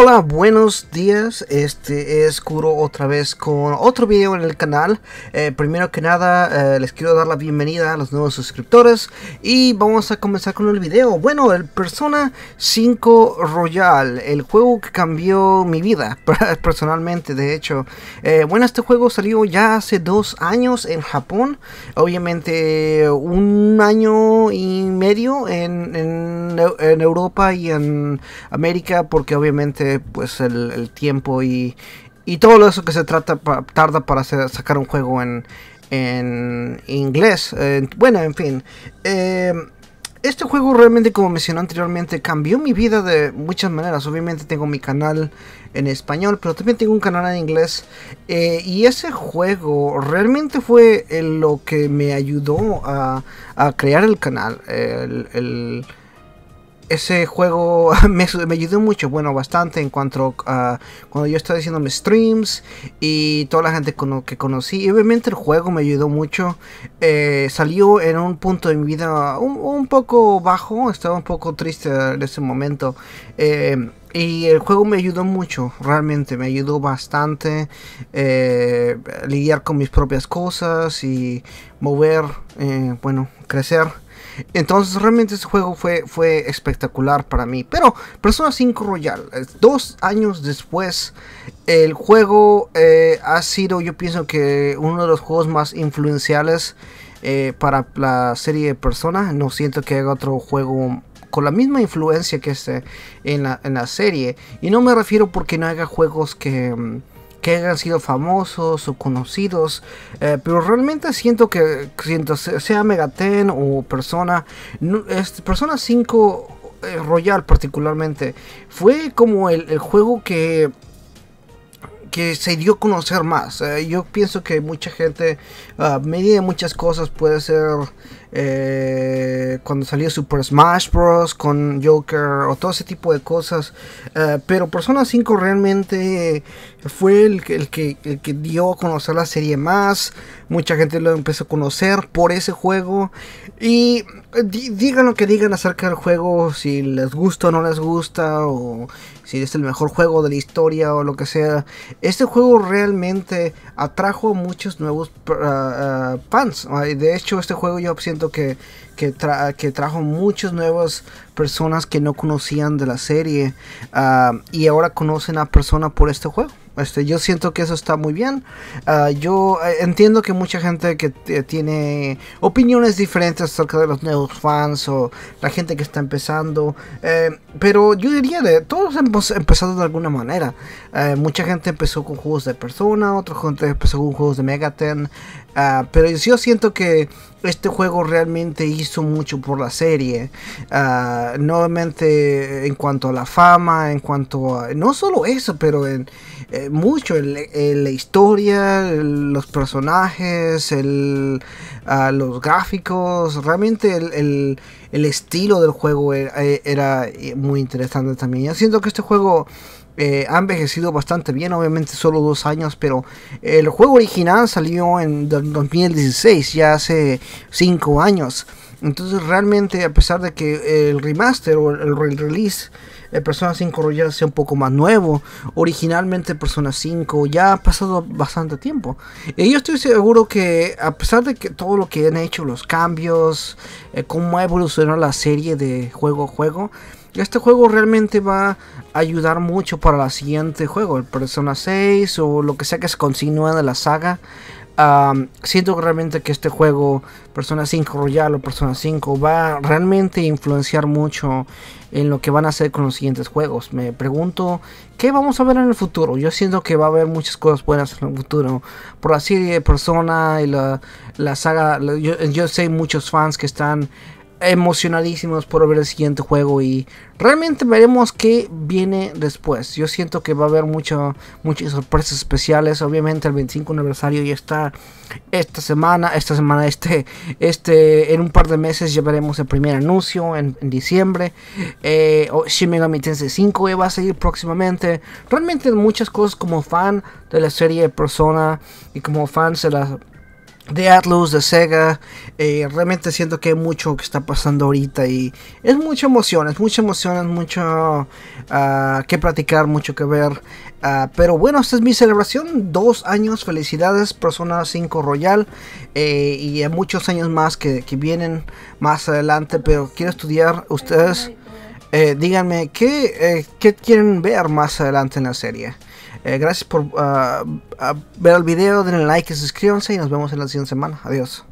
Hola, buenos días. Este es Kuro otra vez con otro video en el canal. Eh, primero que nada, eh, les quiero dar la bienvenida a los nuevos suscriptores y vamos a comenzar con el video. Bueno, el Persona 5 Royal, el juego que cambió mi vida personalmente, de hecho. Eh, bueno, este juego salió ya hace dos años en Japón. Obviamente, un año y medio en, en Europa y en América, porque obviamente pues el, tiempo y, todo eso que se trata tarda para sacar un juego en, inglés. bueno, en fin. Eh, este juego realmente, como mencioné anteriormente, cambió mi vida de muchas maneras. Obviamente tengo mi canal en español, pero también tengo un canal en inglés. Eh, y ese juego realmente fue eh, lo que me ayudó a, crear el canal. el, ese juego me, ayudó mucho, bueno, bastante en cuanto a cuando yo estaba haciendo mis streams y toda la gente con, que conocí. Y obviamente el juego me ayudó mucho. Eh, salió en un punto de mi vida un, poco bajo, estaba un poco triste en ese momento. Eh, y el juego me ayudó mucho, realmente me ayudó bastante eh, lidiar con mis propias cosas y mover, eh, bueno, crecer. Entonces realmente ese juego fue, fue espectacular para mí. Pero Persona 5 Royal, eh, dos años después, el juego ha sido yo pienso que uno de los juegos más influenciales para la serie de Persona. No siento que haya otro juego con la misma influencia que este en la, en la serie. Y no me refiero porque no haga juegos que, mm, que hayan sido famosos o conocidos, eh, pero realmente siento que siento, sea Megaten o Persona, Persona 5 eh, Royal particularmente, fue como el, juego que que se dio a conocer más. Eh, yo pienso que mucha gente, a ah, medida de muchas cosas, puede ser eh, cuando salió Super Smash Bros. con Joker o todo ese tipo de cosas. Eh, pero Persona 5 realmente fue el, que, el que dio a conocer la serie más. Mucha gente lo empezó a conocer por ese juego. Y eh, digan lo que digan acerca del juego, si les gusta o no les gusta, o si es el mejor juego de la historia o lo que sea. Este juego realmente atrajo a muchos nuevos fans. De hecho, este juego yo siento que que, trajo muchas nuevas personas que no conocían de la serie ah, y ahora conocen a persona por este juego. Este, yo siento que eso está muy bien. Ah, yo eh, entiendo que mucha gente que tiene opiniones diferentes acerca de los nuevos fans o la gente que está empezando. Eh, pero yo diría de todos hemos empezado de alguna manera. Eh, mucha gente empezó con juegos de persona, otra gente empezó con juegos de Megaten. Ah, pero yo siento que este juego realmente hizo mucho por la serie. Ah, nuevamente en cuanto a la fama, en cuanto a... No solo eso, pero en, eh, mucho en, la historia, los personajes, ah, los gráficos, realmente el el estilo del juego e, e, era, eh, muy interesante también. Yo siento que este juego eh, ha envejecido bastante bien, obviamente solo dos años, pero el juego original salió en 2016, ya hace cinco años. Entonces realmente a pesar de que el remaster o el release el Persona 5 Royal sea un poco más nuevo. Originalmente Persona 5 ya ha pasado bastante tiempo. Y yo estoy seguro que a pesar de que todo lo que han hecho, los cambios, eh, cómo ha evolucionado la serie de juego a juego, este juego realmente va a ayudar mucho para el siguiente juego, el Persona 6 o lo que sea que se continúe de la saga siento realmente que este juego, Persona 5 Royal o Persona 5, va a realmente influenciar mucho en lo que van a hacer con los siguientes juegos. Me pregunto qué vamos a ver en el futuro. Yo siento que va a haber muchas cosas buenas en el futuro. Por la serie de Persona y la, saga, yo sé muchos fans que están emocionadísimos por ver el siguiente juego y realmente veremos qué viene después. Yo siento que va a haber mucho, muchas sorpresas especiales. Obviamente el 25 aniversario ya está esta semana, esta semana, este, este, en un par de meses ya veremos el primer anuncio en, diciembre. Eh, Shin Tensei 5 eh, va a seguir próximamente. Realmente muchas cosas como fan de la serie Persona y como fan se las de Atlus, de Sega. Eh, realmente siento que hay mucho que está pasando ahorita y es mucha emoción, es mucha emoción, es mucho ah, que platicar, mucho que ver. Ah, pero bueno, esta es mi celebración. Dos años, felicidades, Persona 5 Royal. Eh, y muchos años más que, vienen más adelante. Pero quiero estudiar ustedes. Eh, díganme, ¿qué, ¿qué quieren ver más adelante en la serie? Eh, gracias por ah, ver el video, denle like y suscríbanse y nos vemos en la siguiente semana. Adiós.